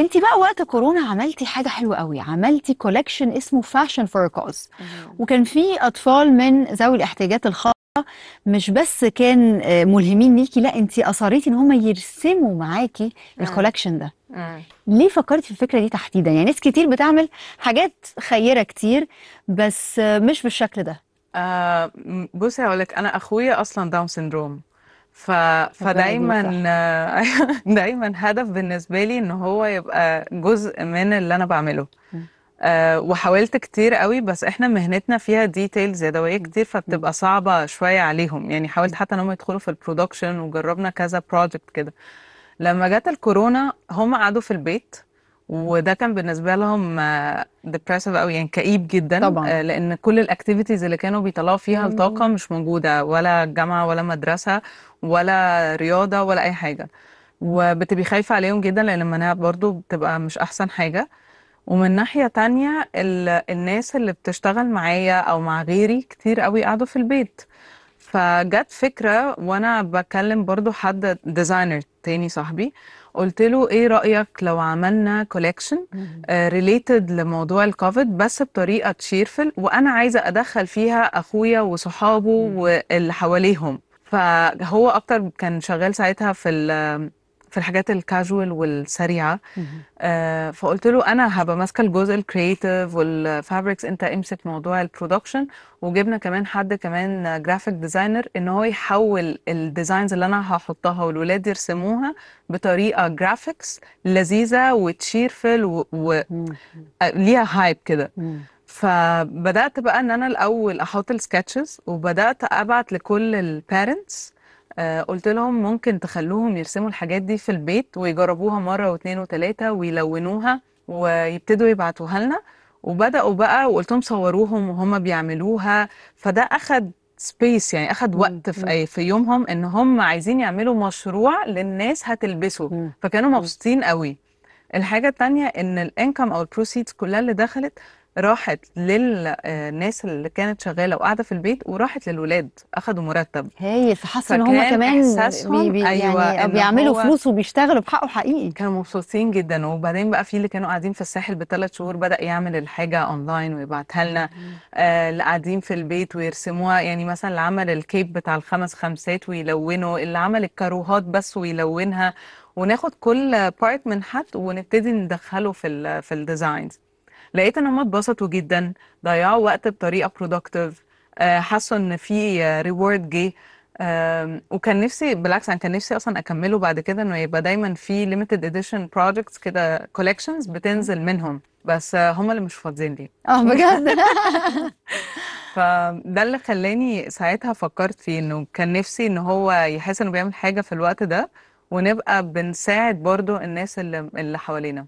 انت بقى وقت كورونا عملتي حاجه حلوه قوي عملتي كولكشن اسمه فاشن فور كوز وكان في اطفال من ذوي الاحتياجات الخاصه مش بس كان آه، ملهمين ليكي لا انت اصريتي ان هم يرسموا معاكي آه. الكولكشن ده آه. ليه فكرتي في الفكره دي تحديدا يعني ناس كتير بتعمل حاجات خيره كتير بس مش بالشكل ده آه بصي هقول لك انا اخويا اصلا داون سيندروم ف... فدايما دايما هدف بالنسبه لي ان هو يبقى جزء من اللي انا بعمله آه، وحاولت كتير قوي بس احنا مهنتنا فيها ديتيلز يدويه كتير فبتبقى صعبه شويه عليهم يعني حاولت حتى ان هم يدخلوا في البرودكشن وجربنا كذا بروجكت كده لما جت الكورونا هم قعدوا في البيت وده كان بالنسبه لهم ديبرسيف آه، قوي يعني كئيب جدا طبعا. آه، لان كل الاكتيفيتيز اللي كانوا بيطلعوا فيها الطاقه مش موجوده ولا جامعه ولا مدرسه ولا رياضه ولا اي حاجه وبتبقي خايفه عليهم جدا لان المناعه برضو بتبقى مش احسن حاجه ومن ناحيه تانية الناس اللي بتشتغل معايا او مع غيري كتير قوي قعدوا في البيت فجت فكره وانا بكلم برضو حد ديزاينر تاني صاحبي قلت له ايه رايك لو عملنا كولكشن ريليتد آه، لموضوع الكوفيد بس بطريقه تشيرفل وانا عايزه ادخل فيها اخويا وصحابه واللي حواليهم فهو اكتر كان شغال ساعتها في في الحاجات الكاجوال والسريعه آه فقلت له انا هبقى ماسكه الجزء الكرييتيف والفابريكس انت امسك موضوع البرودكشن وجبنا كمان حد كمان جرافيك ديزاينر ان هو يحول الديزاينز اللي انا هحطها والولاد يرسموها بطريقه جرافيكس لذيذه وتشيرفل وليها آه، هايب كده فبدات بقى ان انا الاول احط السكتشز وبدات ابعت لكل البارنتس آه، قلت لهم ممكن تخلوهم يرسموا الحاجات دي في البيت ويجربوها مرة واثنين وثلاثة ويلونوها ويبتدوا يبعتوها لنا وبدأوا بقى وقلت لهم صوروهم وهم بيعملوها فده أخد سبيس يعني أخد وقت في, في يومهم إن هم عايزين يعملوا مشروع للناس هتلبسه فكانوا مبسوطين قوي الحاجة التانية إن الانكم أو البروسيدز كلها اللي دخلت راحت للناس آه، اللي كانت شغاله وقاعده في البيت وراحت للولاد اخذوا مرتب هايل فحسوا ان هم كمان بي بي أيوة يعني بيعملوا فلوس وبيشتغلوا بحقه حقيقي كانوا مبسوطين جدا وبعدين بقى في اللي كانوا قاعدين في الساحل بثلاث شهور بدا يعمل الحاجه اونلاين ويبعتها لنا آه اللي قاعدين في البيت ويرسموها يعني مثلا اللي عمل الكيب بتاع الخمس خمسات ويلونه اللي عمل الكاروهات بس ويلونها وناخد كل بارت من حد ونبتدي ندخله في الـ في الديزاينز لقيت ان هم اتبسطوا جدا ضيعوا وقت بطريقه برودكتيف آه، حسوا ان في ريورد جه وكان نفسي بالعكس انا كان نفسي اصلا اكمله بعد كده انه يبقى دايما في ليميتد اديشن بروجكتس كده كولكشنز بتنزل منهم بس هم اللي مش فاضيين لي اه بجد فده اللي خلاني ساعتها فكرت فيه انه كان نفسي ان هو يحس انه بيعمل حاجه في الوقت ده ونبقى بنساعد برضو الناس اللي اللي حوالينا